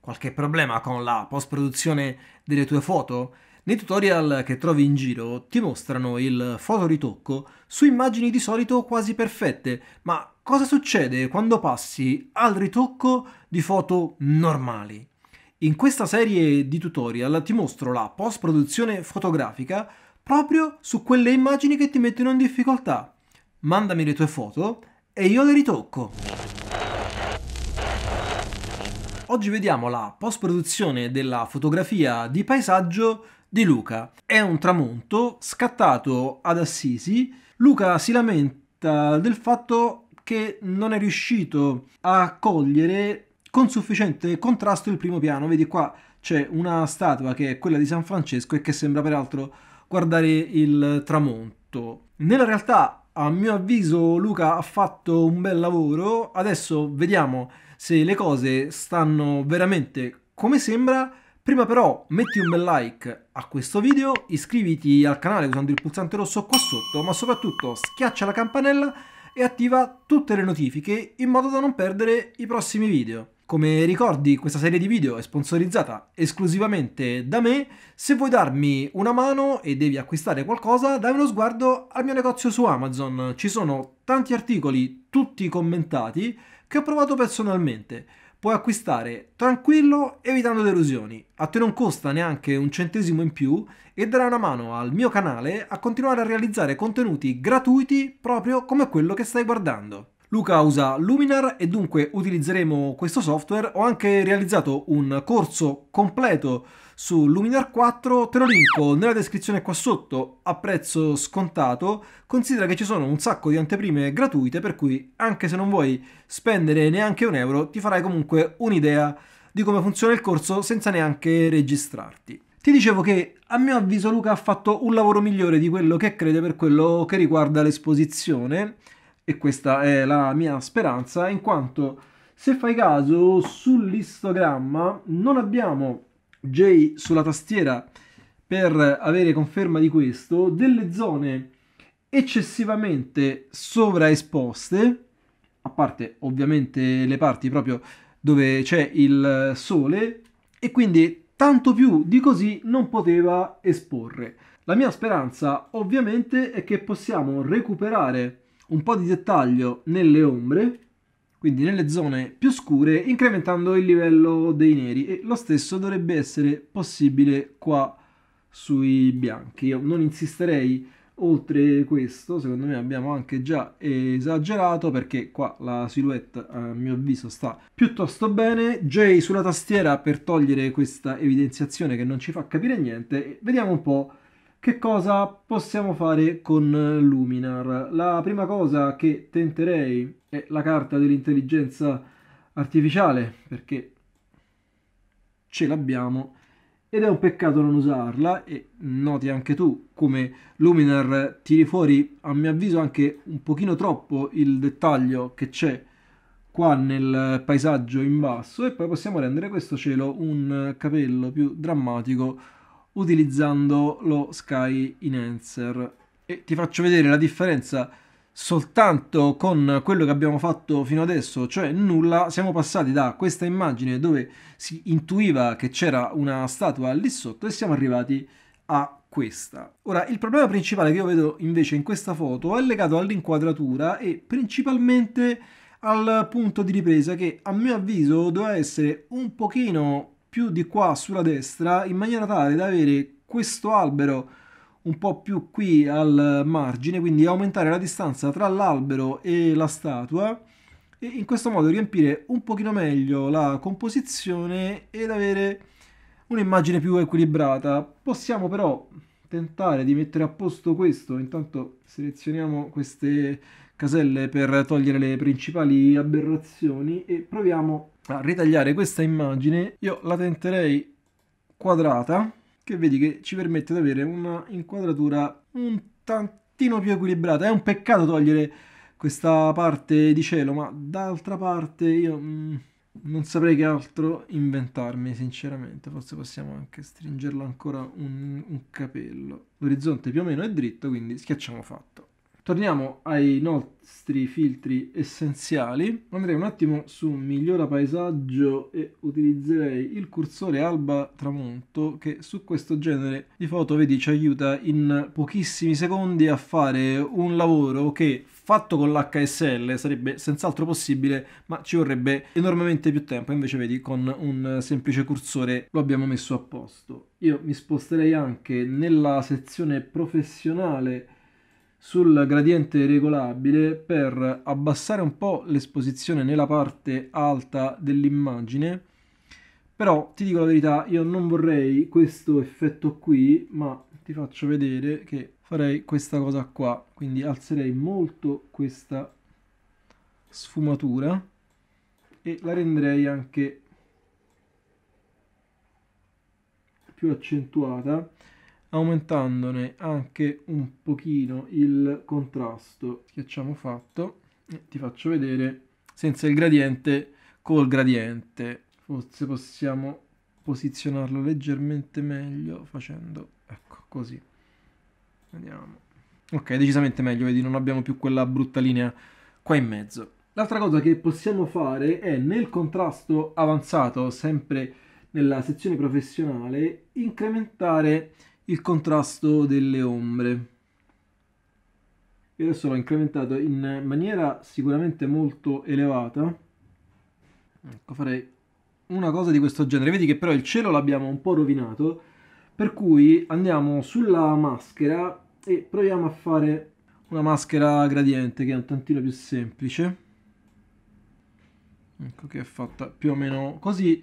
qualche problema con la post-produzione delle tue foto? Nei tutorial che trovi in giro ti mostrano il fotoritocco su immagini di solito quasi perfette, ma cosa succede quando passi al ritocco di foto normali? In questa serie di tutorial ti mostro la post-produzione fotografica proprio su quelle immagini che ti mettono in difficoltà. Mandami le tue foto e io le ritocco. Oggi vediamo la post-produzione della fotografia di paesaggio di Luca. È un tramonto scattato ad Assisi. Luca si lamenta del fatto che non è riuscito a cogliere con sufficiente contrasto il primo piano. Vedi qua c'è una statua che è quella di San Francesco e che sembra peraltro guardare il tramonto. Nella realtà a mio avviso Luca ha fatto un bel lavoro, adesso vediamo se le cose stanno veramente come sembra. Prima però metti un bel like a questo video, iscriviti al canale usando il pulsante rosso qua sotto, ma soprattutto schiaccia la campanella e attiva tutte le notifiche in modo da non perdere i prossimi video. Come ricordi, questa serie di video è sponsorizzata esclusivamente da me. Se vuoi darmi una mano e devi acquistare qualcosa, dai uno sguardo al mio negozio su Amazon. Ci sono tanti articoli, tutti commentati, che ho provato personalmente. Puoi acquistare tranquillo, evitando delusioni. A te non costa neanche un centesimo in più e darà una mano al mio canale a continuare a realizzare contenuti gratuiti proprio come quello che stai guardando. Luca usa Luminar e dunque utilizzeremo questo software. Ho anche realizzato un corso completo su Luminar 4, te lo linko nella descrizione qua sotto a prezzo scontato. Considera che ci sono un sacco di anteprime gratuite per cui anche se non vuoi spendere neanche un euro ti farai comunque un'idea di come funziona il corso senza neanche registrarti. Ti dicevo che a mio avviso Luca ha fatto un lavoro migliore di quello che crede per quello che riguarda l'esposizione e questa è la mia speranza, in quanto se fai caso sull'istogramma non abbiamo J sulla tastiera per avere conferma di questo, delle zone eccessivamente sovraesposte, a parte ovviamente le parti proprio dove c'è il sole, e quindi tanto più di così non poteva esporre. La mia speranza ovviamente è che possiamo recuperare un po' di dettaglio nelle ombre, quindi nelle zone più scure, incrementando il livello dei neri. E lo stesso dovrebbe essere possibile qua sui bianchi. Io non insisterei oltre questo, secondo me abbiamo anche già esagerato perché qua la silhouette a mio avviso sta piuttosto bene. J sulla tastiera per togliere questa evidenziazione che non ci fa capire niente. Vediamo un po' Che cosa possiamo fare con Luminar? La prima cosa che tenterei è la carta dell'intelligenza artificiale, perché ce l'abbiamo ed è un peccato non usarla e noti anche tu come Luminar tiri fuori a mio avviso anche un pochino troppo il dettaglio che c'è qua nel paesaggio in basso e poi possiamo rendere questo cielo un capello più drammatico utilizzando lo Sky Enhancer. E ti faccio vedere la differenza soltanto con quello che abbiamo fatto fino adesso, cioè nulla, siamo passati da questa immagine dove si intuiva che c'era una statua lì sotto e siamo arrivati a questa. Ora, il problema principale che io vedo invece in questa foto è legato all'inquadratura e principalmente al punto di ripresa che a mio avviso doveva essere un pochino più di qua sulla destra in maniera tale da avere questo albero un po' più qui al margine, quindi aumentare la distanza tra l'albero e la statua e in questo modo riempire un pochino meglio la composizione ed avere un'immagine più equilibrata. Possiamo però tentare di mettere a posto questo, intanto selezioniamo queste, caselle per togliere le principali aberrazioni e proviamo a ritagliare questa immagine. Io la tenterei quadrata che vedi che ci permette di avere una inquadratura un tantino più equilibrata. È un peccato togliere questa parte di cielo, ma d'altra parte io mh, mm, non saprei che altro inventarmi, sinceramente. Forse possiamo anche stringerla ancora un, un capello. L'orizzonte più o meno è dritto, quindi schiacciamo fatto. Torniamo ai nostri filtri essenziali, andrei un attimo su migliora paesaggio e utilizzerei il cursore alba tramonto che su questo genere di foto vedi ci aiuta in pochissimi secondi a fare un lavoro che fatto con l'HSL sarebbe senz'altro possibile ma ci vorrebbe enormemente più tempo invece vedi con un semplice cursore lo abbiamo messo a posto. Io mi sposterei anche nella sezione professionale sul gradiente regolabile per abbassare un po' l'esposizione nella parte alta dell'immagine però ti dico la verità io non vorrei questo effetto qui ma ti faccio vedere che farei questa cosa qua quindi alzerei molto questa sfumatura e la renderei anche più accentuata aumentandone anche un pochino il contrasto. Schiacciamo fatto e ti faccio vedere senza il gradiente col gradiente. Forse possiamo posizionarlo leggermente meglio facendo ecco così. Vediamo. Ok, decisamente meglio, vedi, non abbiamo più quella brutta linea qua in mezzo. L'altra cosa che possiamo fare è nel contrasto avanzato, sempre nella sezione professionale, incrementare il contrasto delle ombre. Io adesso l'ho incrementato in maniera sicuramente molto elevata. Ecco, farei una cosa di questo genere. Vedi che però il cielo l'abbiamo un po' rovinato, per cui andiamo sulla maschera e proviamo a fare una maschera gradiente che è un tantino più semplice. Ecco che è fatta più o meno così.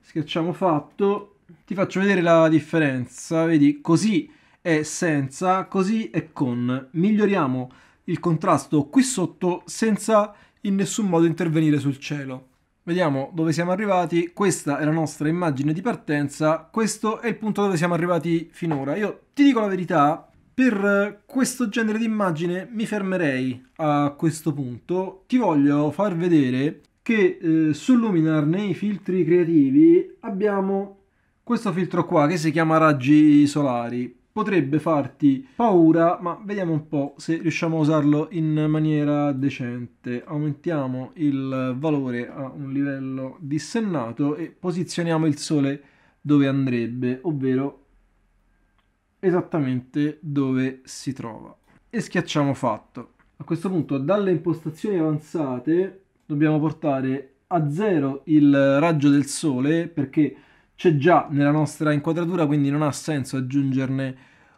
Schiacciamo fatto ti faccio vedere la differenza, vedi, così è senza, così è con. Miglioriamo il contrasto qui sotto senza in nessun modo intervenire sul cielo. Vediamo dove siamo arrivati, questa è la nostra immagine di partenza, questo è il punto dove siamo arrivati finora. Io ti dico la verità, per questo genere di immagine mi fermerei a questo punto. Ti voglio far vedere che eh, su Luminar nei filtri creativi abbiamo questo filtro qua che si chiama raggi solari potrebbe farti paura, ma vediamo un po' se riusciamo a usarlo in maniera decente. Aumentiamo il valore a un livello dissennato e posizioniamo il sole dove andrebbe, ovvero esattamente dove si trova. E schiacciamo fatto. A questo punto dalle impostazioni avanzate dobbiamo portare a zero il raggio del sole perché c'è già nella nostra inquadratura, quindi non ha senso aggiungerne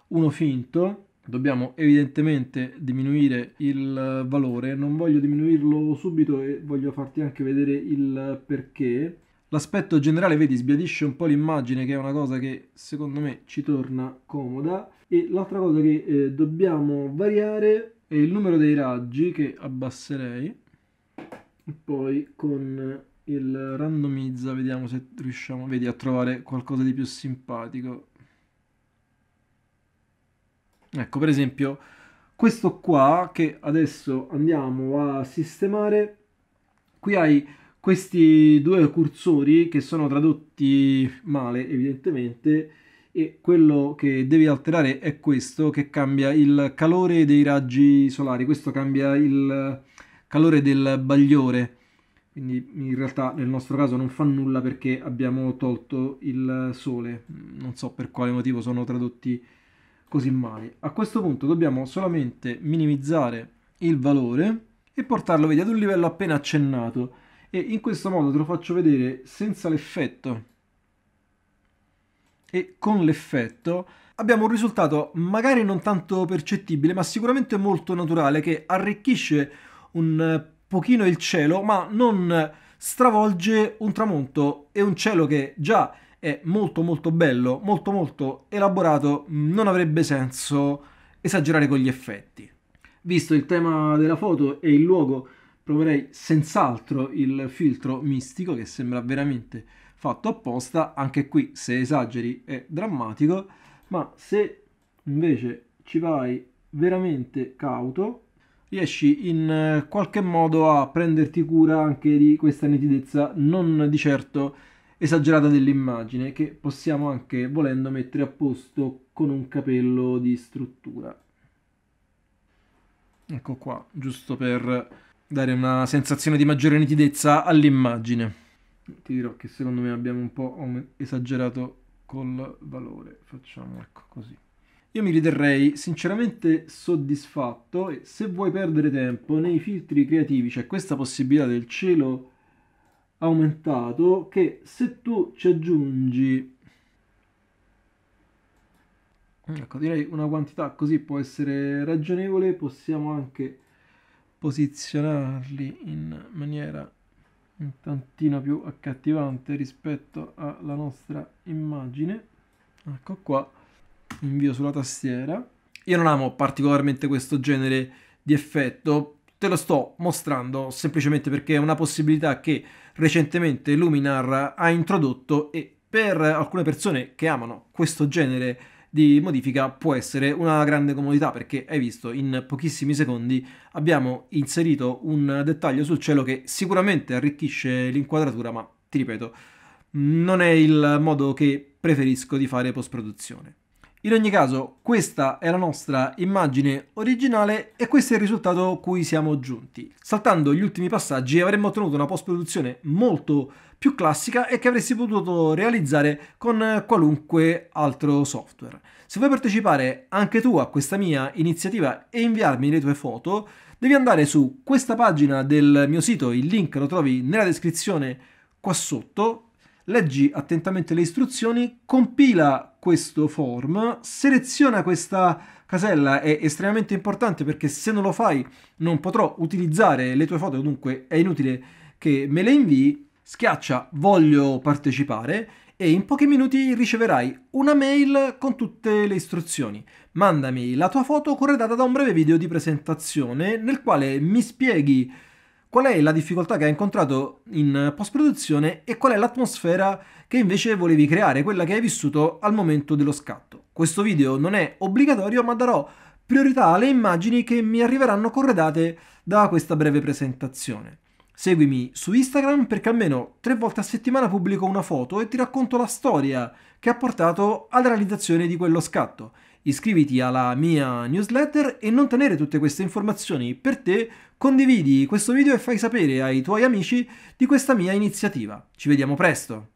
uno finto. Dobbiamo evidentemente diminuire il valore, non voglio diminuirlo subito e voglio farti anche vedere il perché. L'aspetto generale, vedi, sbiadisce un po' l'immagine, che è una cosa che secondo me ci torna comoda. E l'altra cosa che eh, dobbiamo variare è il numero dei raggi, che abbasserei. Poi con il randomizza, vediamo se riusciamo vedi, a trovare qualcosa di più simpatico. Ecco, per esempio, questo qua che adesso andiamo a sistemare, qui hai questi due cursori che sono tradotti male, evidentemente, e quello che devi alterare è questo che cambia il calore dei raggi solari, questo cambia il calore del bagliore quindi in realtà nel nostro caso non fa nulla perché abbiamo tolto il sole, non so per quale motivo sono tradotti così male. A questo punto dobbiamo solamente minimizzare il valore e portarlo vedi, ad un livello appena accennato e in questo modo te lo faccio vedere senza l'effetto e con l'effetto abbiamo un risultato magari non tanto percettibile ma sicuramente molto naturale che arricchisce un pochino il cielo, ma non stravolge un tramonto e un cielo che già è molto molto bello, molto molto elaborato, non avrebbe senso esagerare con gli effetti. Visto il tema della foto e il luogo, proverei senz'altro il filtro mistico che sembra veramente fatto apposta, anche qui se esageri è drammatico, ma se invece ci vai veramente cauto riesci in eh, qualche modo a prenderti cura anche di questa nitidezza non di certo esagerata dell'immagine che possiamo anche volendo mettere a posto con un capello di struttura. Ecco qua, giusto per dare una sensazione di maggiore nitidezza all'immagine. Ti dirò che secondo me abbiamo un po' esagerato col valore, facciamo ecco così. Io mi riterrei sinceramente soddisfatto e se vuoi perdere tempo nei filtri creativi c'è questa possibilità del cielo aumentato che se tu ci aggiungi mm. ecco direi una quantità così può essere ragionevole possiamo anche posizionarli in maniera un tantino più accattivante rispetto alla nostra immagine ecco qua invio sulla tastiera. Io non amo particolarmente questo genere di effetto, te lo sto mostrando semplicemente perché è una possibilità che recentemente Luminar ha introdotto e per alcune persone che amano questo genere di modifica può essere una grande comodità perché hai visto in pochissimi secondi abbiamo inserito un dettaglio sul cielo che sicuramente arricchisce l'inquadratura ma ti ripeto non è il modo che preferisco di fare post produzione. In ogni caso, questa è la nostra immagine originale e questo è il risultato cui siamo giunti. Saltando gli ultimi passaggi avremmo ottenuto una post-produzione molto più classica e che avresti potuto realizzare con qualunque altro software. Se vuoi partecipare anche tu a questa mia iniziativa e inviarmi le tue foto, devi andare su questa pagina del mio sito, il link lo trovi nella descrizione qua sotto, leggi attentamente le istruzioni, compila questo form, seleziona questa casella, è estremamente importante perché se non lo fai non potrò utilizzare le tue foto, dunque è inutile che me le invii, schiaccia voglio partecipare e in pochi minuti riceverai una mail con tutte le istruzioni. Mandami la tua foto corredata da un breve video di presentazione nel quale mi spieghi qual è la difficoltà che hai incontrato in post-produzione e qual è l'atmosfera che invece volevi creare, quella che hai vissuto al momento dello scatto. Questo video non è obbligatorio, ma darò priorità alle immagini che mi arriveranno corredate da questa breve presentazione. Seguimi su Instagram perché almeno tre volte a settimana pubblico una foto e ti racconto la storia che ha portato alla realizzazione di quello scatto iscriviti alla mia newsletter e non tenere tutte queste informazioni per te, condividi questo video e fai sapere ai tuoi amici di questa mia iniziativa. Ci vediamo presto!